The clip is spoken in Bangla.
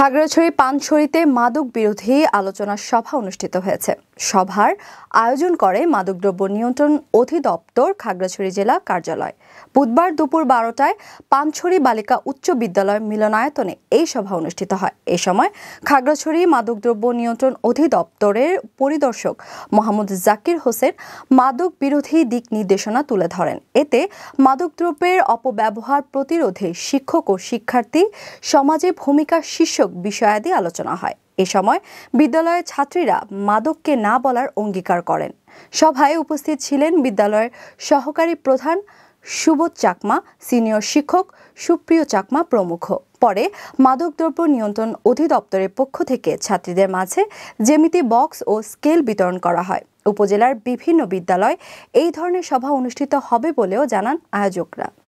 খাগড়াছড়ি পানছড়িতে মাদক বিরোধী আলোচনা সভা অনুষ্ঠিত হয়েছে সভার আয়োজন করে মাদকদ্রব্য নিয়ন্ত্রণ অধিদপ্তর খাগড়াছড়ি জেলা কার্যালয় বুধবার দুপুর বারোটায় পানছড়ি বালিকা উচ্চ বিদ্যালয় মিলনায়তনে এই সভা অনুষ্ঠিত হয় এ সময় খাগড়াছড়ি মাদকদ্রব্য নিয়ন্ত্রণ অধিদপ্তরের পরিদর্শক মোহাম্মদ জাকির হোসেন মাদক বিরোধী দিক নির্দেশনা তুলে ধরেন এতে মাদকদ্রব্যের অপব্যবহার প্রতিরোধে শিক্ষক ও শিক্ষার্থী সমাজে ভূমিকা শীর্ষক মাদক বিষয়াদি আলোচনা হয় এ সময় বিদ্যালয়ের ছাত্রীরা মাদককে না বলার অঙ্গীকার করেন সভায় উপস্থিত ছিলেন বিদ্যালয়ের সহকারী প্রধান সুবোধ চাকমা সিনিয়র শিক্ষক সুপ্রিয় চাকমা প্রমুখ পরে মাদকদ্রব্য নিয়ন্ত্রণ অধিদপ্তরের পক্ষ থেকে ছাত্রীদের মাঝে জেমিতি বক্স ও স্কেল বিতরণ করা হয় উপজেলার বিভিন্ন বিদ্যালয় এই ধরনের সভা অনুষ্ঠিত হবে বলেও জানান আয়োজকরা